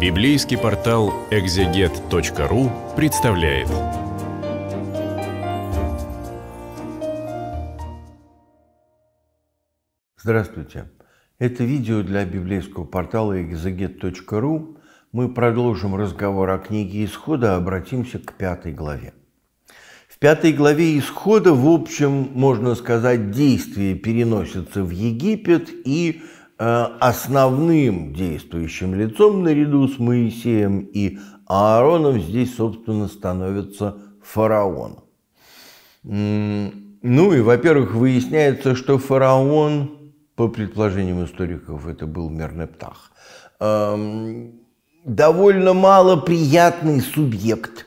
Библейский портал экзегет.ру представляет. Здравствуйте. Это видео для библейского портала экзегет.ру. Мы продолжим разговор о книге Исхода, обратимся к пятой главе. В пятой главе Исхода, в общем, можно сказать, действие переносится в Египет и Э, основным действующим лицом наряду с Моисеем и Аароном здесь, собственно, становится фараон. Ну и, во-первых, выясняется, что фараон, по предположениям историков, это был мирный птах, эм, довольно малоприятный субъект.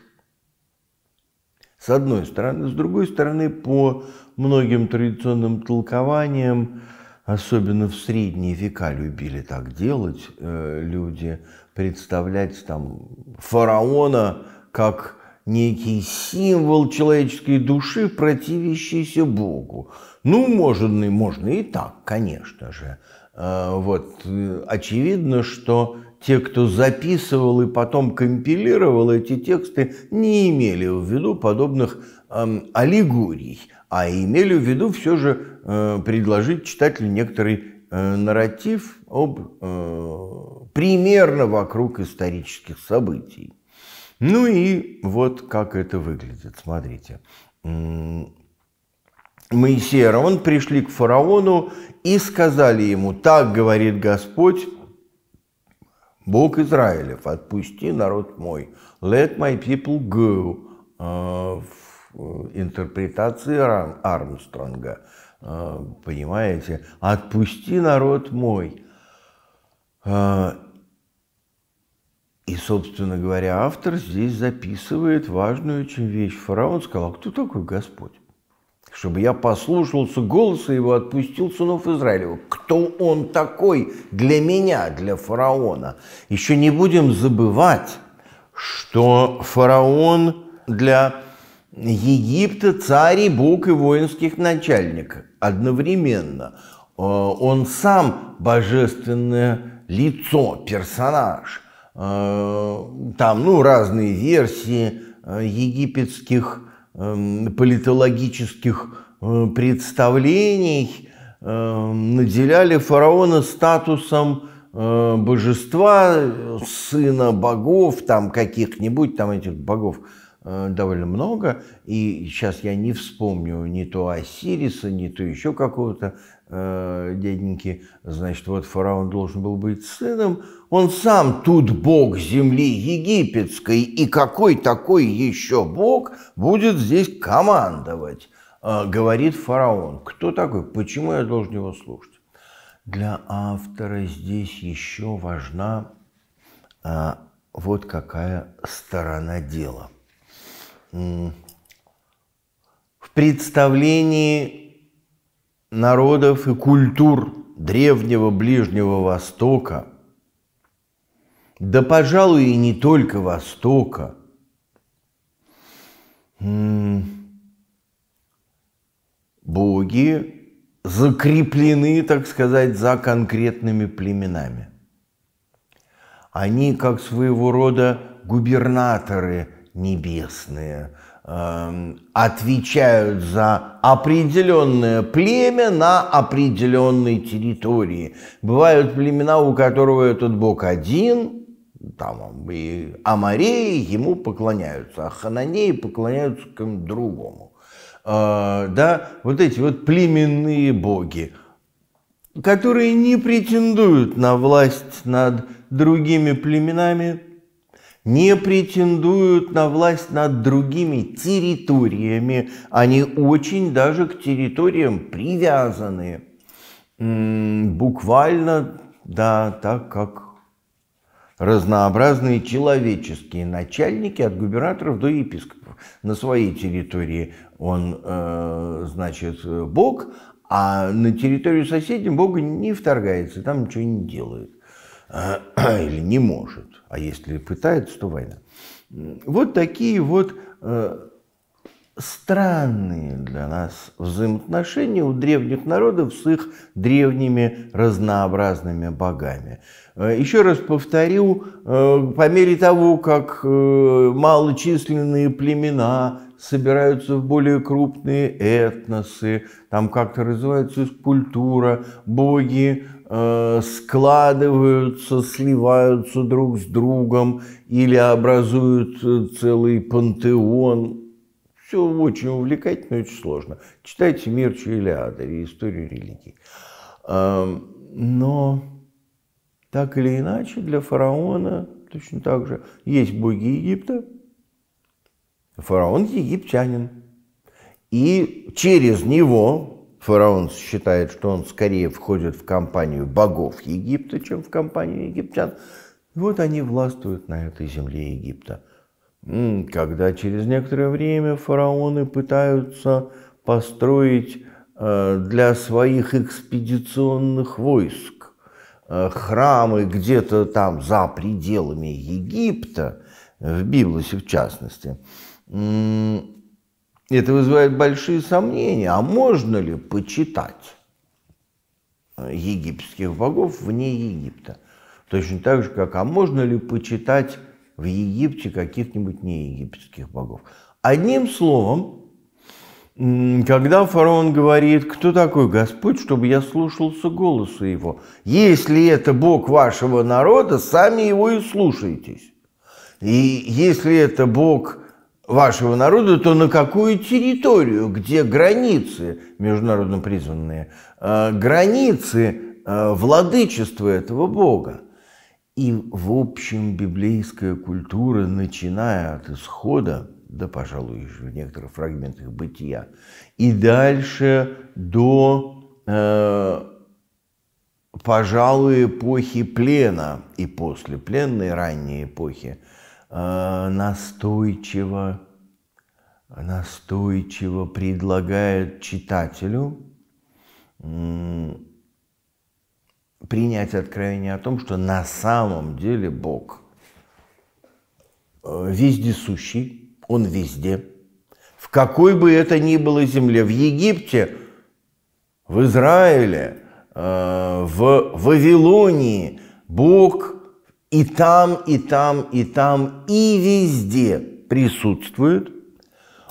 С одной стороны. С другой стороны, по многим традиционным толкованиям, особенно в средние века любили так делать э, люди, представлять там фараона как некий символ человеческой души, противящийся Богу. Ну, можно, и можно и так, конечно же. Э, вот. Э, очевидно, что те, кто записывал и потом компилировал эти тексты, не имели в виду подобных э, аллегорий – а имели в виду все же э, предложить читателю некоторый э, нарратив об, э, примерно вокруг исторических событий. Ну и вот как это выглядит. Смотрите. Моисей и Аарон пришли к фараону и сказали ему, так говорит Господь, Бог Израилев, отпусти народ мой, let my people go, э, в Э, интерпретации Армстронга, э, понимаете, «Отпусти, народ мой». Э, и, собственно говоря, автор здесь записывает важную очень вещь. Фараон сказал, а кто такой Господь? Чтобы я послушался голоса его, отпустил сынов Израилева. Кто он такой для меня, для фараона? Еще не будем забывать, что фараон для Египта царь и бог и воинских начальник одновременно. Э, он сам божественное лицо, персонаж. Э, там, ну, разные версии э, египетских эм, политологических представлений наделяли фараона статусом божества, сына богов, там каких-нибудь, там этих богов – Э, довольно много, и сейчас я не вспомню ни то Осириса, ни то еще какого-то э, дяденьки, значит, вот фараон должен был быть сыном, он сам тут бог земли египетской, и какой такой еще бог будет здесь командовать, э, говорит фараон. Кто такой? Почему я должен его слушать? Для автора здесь еще важна э, вот какая сторона дела – в представлении народов и культур древнего Ближнего Востока, да, пожалуй, и не только Востока, боги закреплены, так сказать, за конкретными племенами. Они как своего рода губернаторы – небесные, эм, отвечают за определенное племя на определенной территории. Бывают племена, у которого этот бог один, там, и Амареи ему поклоняются, а Хананеи поклоняются кому-то другому. Э, да, вот эти вот племенные боги, которые не претендуют на власть над другими племенами, не претендуют на власть над другими территориями, они очень даже к территориям привязаны. Буквально, да, так как разнообразные человеческие начальники от губернаторов до епископов. На своей территории он, э, значит, Бог, а на территорию соседей Бога не вторгается, там ничего не делает. Э, или не может, а если пытается, то война. Вот такие вот э, странные для нас взаимоотношения у древних народов с их древними разнообразными богами. Э, еще раз повторю, по мере того, как малочисленные племена собираются в более крупные этносы, там как-то развивается культура, боги Э, складываются, сливаются друг с другом или образуют э, целый пантеон. Все очень увлекательно, очень сложно. Читайте Мирчу Илиада или историю религии. Эм, но так или иначе для фараона точно так же есть боги Египта. Фараон египтянин. И через него Фараон считает, что он скорее входит в компанию богов Египта, чем в компанию египтян. Вот они властвуют на этой земле Египта. Когда через некоторое время фараоны пытаются построить э, для своих экспедиционных войск э, храмы где-то там за пределами Египта, в Библосе в частности, это вызывает большие сомнения, а можно ли почитать египетских богов вне Египта? Точно так же, как а можно ли почитать в Египте каких-нибудь неегипетских богов? Одним словом, когда фараон говорит, кто такой Господь, чтобы я слушался голоса его? Если это Бог вашего народа, сами его и слушайтесь. И если это Бог вашего народа, то на какую территорию, где границы международно признанные, э, границы э, владычества этого бога. И, в общем, библейская культура, начиная от исхода, да, пожалуй, в некоторых фрагментах бытия, и дальше до, э, пожалуй, эпохи плена и после пленной ранней эпохи – Э, настойчиво, настойчиво предлагает читателю принять откровение о том, что на самом деле Бог э, вездесущий, Он везде, в какой бы это ни было земле, в Египте, в Израиле, э, в Вавилонии, Бог – и там, и там, и там, и везде присутствует.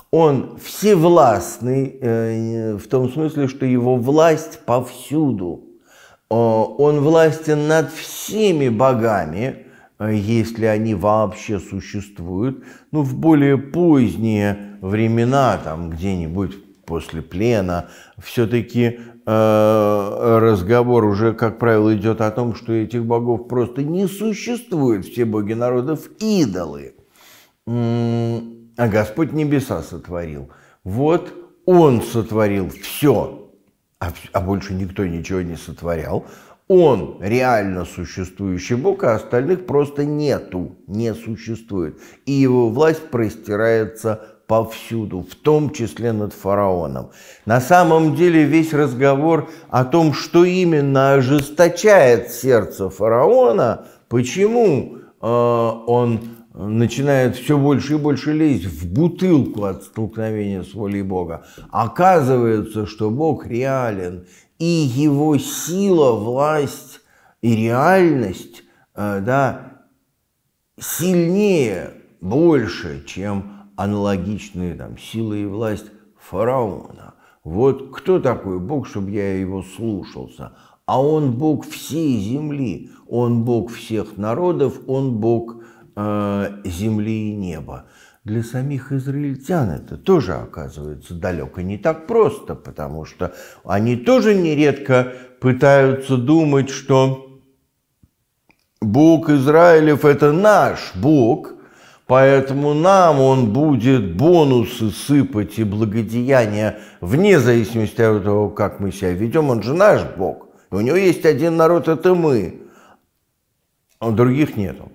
Он всевластный э, в том смысле, что его власть повсюду. Э, он властен над всеми богами, э, если они вообще существуют. Ну, в более поздние времена, там где-нибудь после плена, все-таки э, разговор уже, как правило, идет о том, что этих богов просто не существует, все боги народов – идолы. А Господь небеса сотворил. Вот Он сотворил все, а, а больше никто ничего не сотворял – он реально существующий бог, а остальных просто нету, не существует. И его власть простирается повсюду, в том числе над фараоном. На самом деле весь разговор о том, что именно ожесточает сердце фараона, почему э, он начинает все больше и больше лезть в бутылку от столкновения с волей Бога. Оказывается, что Бог реален, и его сила, власть и реальность э, да, сильнее, больше, чем аналогичные там, силы и власть фараона. Вот кто такой Бог, чтобы я его слушался? А он Бог всей земли, он Бог всех народов, он Бог Э, земли и неба. Для самих израильтян это тоже оказывается далеко не так просто, потому что они тоже нередко пытаются думать, что Бог Израилев – это наш Бог, поэтому нам Он будет бонусы сыпать и благодеяния вне зависимости от того, как мы себя ведем. Он же наш Бог. У него есть один народ – это мы, а других нету.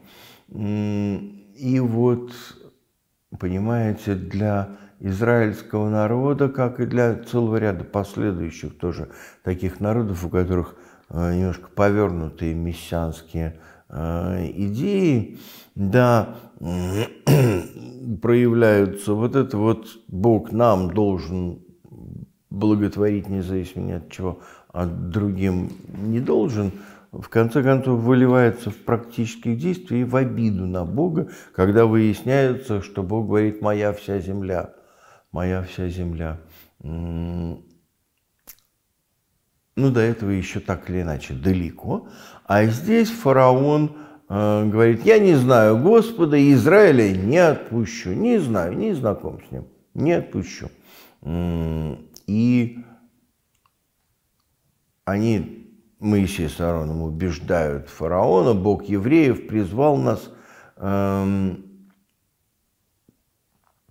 И вот, понимаете, для израильского народа, как и для целого ряда последующих тоже таких народов, у которых э, немножко повернутые мессианские э, идеи, да, проявляются. Вот это вот Бог нам должен благотворить, независимо ни от чего, а другим не должен – в конце концов выливается в практических действиях и в обиду на Бога, когда выясняется, что Бог говорит «моя вся земля», «моя вся земля». Ну, до этого еще так или иначе далеко. А здесь фараон э, говорит, я не знаю Господа, Израиля не отпущу, не знаю, не знаком с ним, не отпущу. И они Моисей с Аароном убеждают фараона, Бог евреев призвал нас эм,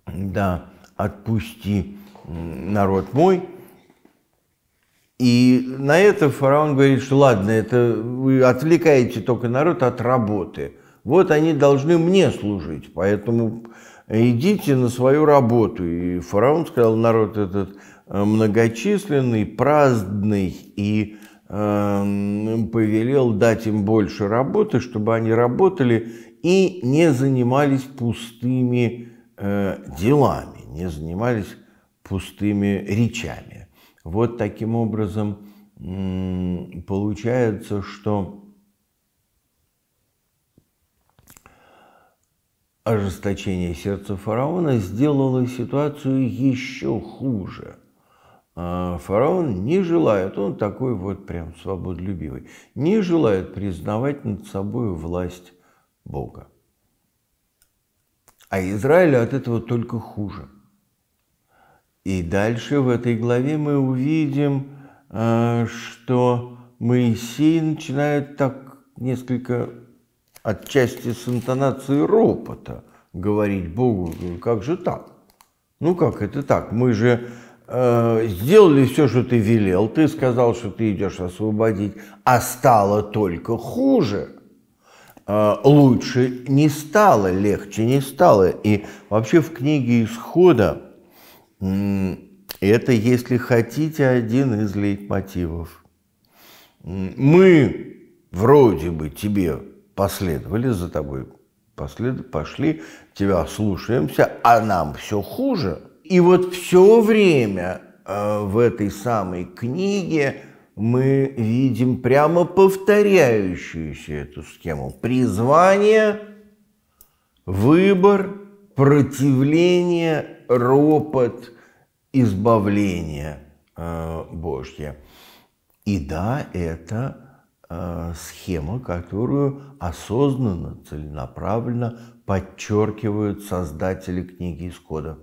да, отпусти народ мой. И на это фараон говорит, что ладно, это вы отвлекаете только народ от работы. Вот они должны мне служить, поэтому идите на свою работу. И фараон сказал, народ этот э, многочисленный, праздный и Эм, повелел дать им больше работы, чтобы они работали и не занимались пустыми э, делами, не занимались пустыми речами. Вот таким образом получается, что ожесточение сердца фараона сделало ситуацию еще хуже – а, фараон не желает, он такой вот прям свободолюбивый, не желает признавать над собой власть Бога. А Израилю от этого только хуже. И дальше в этой главе мы увидим, э, что Моисей начинает так несколько отчасти с интонацией ропота говорить Богу, «Ну как же так? Ну как это так? Мы же Э, сделали все, что ты велел, ты сказал, что ты идешь освободить, а стало только хуже. Э, лучше не стало, легче не стало. И вообще в книге «Исхода» это, если хотите, один из лейтмотивов. Мы вроде бы тебе последовали, за тобой последовали, пошли, тебя слушаемся, а нам все хуже – и вот все время э, в этой самой книге мы видим прямо повторяющуюся эту схему. Призвание, выбор, противление, ропот, избавление э, Божье. И да, это э, схема, которую осознанно, целенаправленно подчеркивают создатели книги Исхода.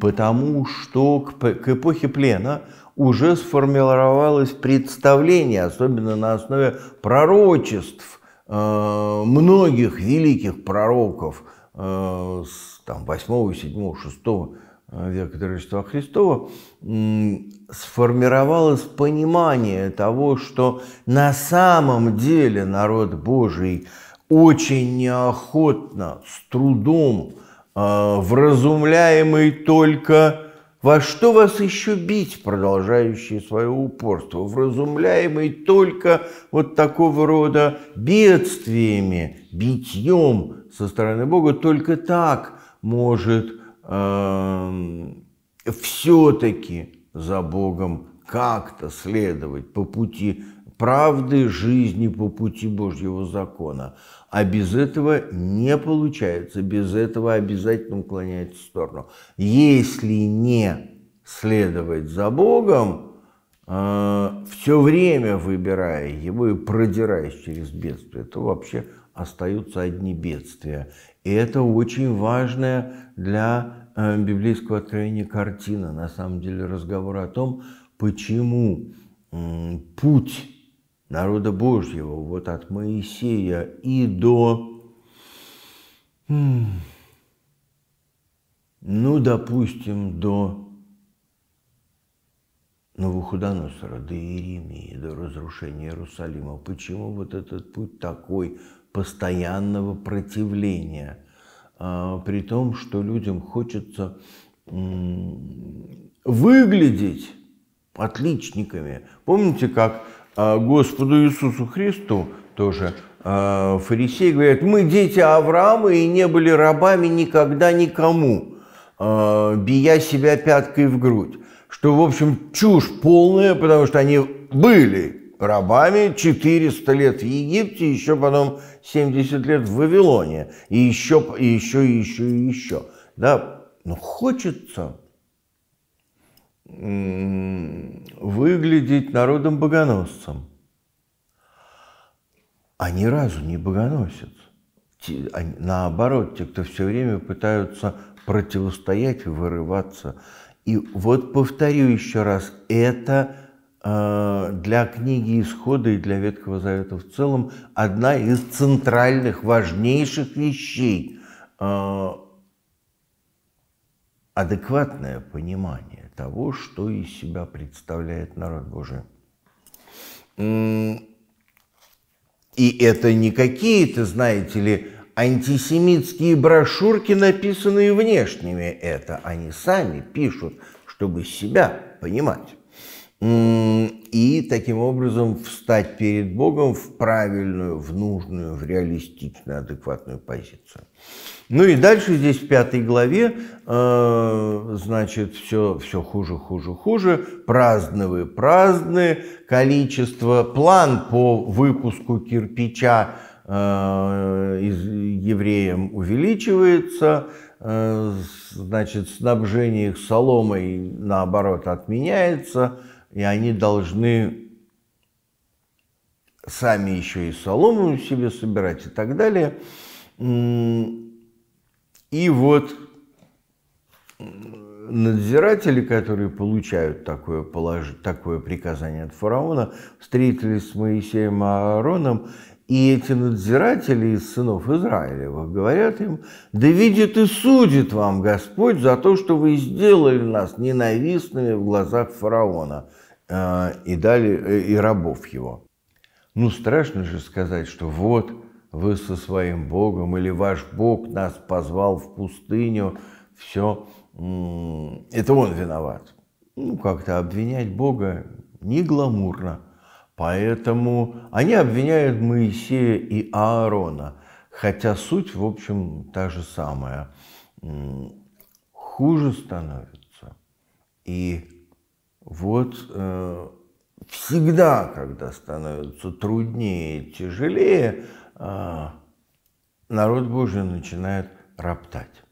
Потому что к, эпохе плена уже сформировалось представление, особенно на основе пророчеств э, многих великих пророков э, с там, 8, 7, 6 века до Рождества Христова, сформировалось понимание того, что на самом деле народ Божий очень неохотно, с трудом – а, вразумляемый только «Во что вас еще бить?» продолжающие свое упорство, вразумляемый только вот такого рода бедствиями, битьем со стороны Бога, только так может э, эм, все-таки за Богом как-то следовать по пути правды, жизни, по пути Божьего закона. А без этого не получается, без этого обязательно уклоняется в сторону. Если не следовать за Богом, э, все время выбирая его и продираясь через бедствие, то вообще остаются одни бедствия. И это очень важная для э, библейского откровения картина, на самом деле разговор о том, почему э, путь народа Божьего, вот от Моисея и до, ну, допустим, до Навуходоносора, до Иеремии, до разрушения Иерусалима. Почему вот этот путь такой постоянного противления? А, при том, что людям хочется выглядеть отличниками. Помните, как а Господу Иисусу Христу тоже а, фарисеи говорят, мы дети Авраама и не были рабами никогда никому, а, бия себя пяткой в грудь. Что, в общем, чушь полная, потому что они были рабами 400 лет в Египте, еще потом 70 лет в Вавилоне, и еще, и еще, и еще, и еще. Да, но хочется выглядеть народом-богоносцем. А ни разу не богоносец. Наоборот, те, кто все время пытаются противостоять и вырываться. И вот повторю еще раз, это э, для книги Исхода и для Ветхого Завета в целом одна из центральных, важнейших вещей э, адекватное понимание того, что из себя представляет народ Божий. И это не какие-то, знаете ли, антисемитские брошюрки, написанные внешними. Это они сами пишут, чтобы себя понимать и таким образом встать перед Богом в правильную, в нужную, в реалистичную, адекватную позицию. Ну и дальше здесь в пятой главе, э, значит, все, все хуже, хуже, хуже, праздновые, праздные, количество, план по выпуску кирпича э, из евреям увеличивается, э, значит, снабжение их соломой, наоборот, отменяется – и они должны сами еще и солому себе собирать и так далее. И вот надзиратели, которые получают такое, полож... такое приказание от фараона, встретились с Моисеем и Аароном, и эти надзиратели из сынов Израилевых говорят им, да видит и судит вам Господь за то, что вы сделали нас ненавистными в глазах фараона э, и, дали, э, и рабов его. Ну, страшно же сказать, что вот вы со своим Богом или ваш Бог нас позвал в пустыню, все – это он виноват. Ну, как-то обвинять Бога не гламурно. Поэтому они обвиняют Моисея и Аарона, хотя суть, в общем, та же самая. Хуже становится. И вот э, всегда, когда становится труднее, тяжелее, а, народ Божий начинает роптать.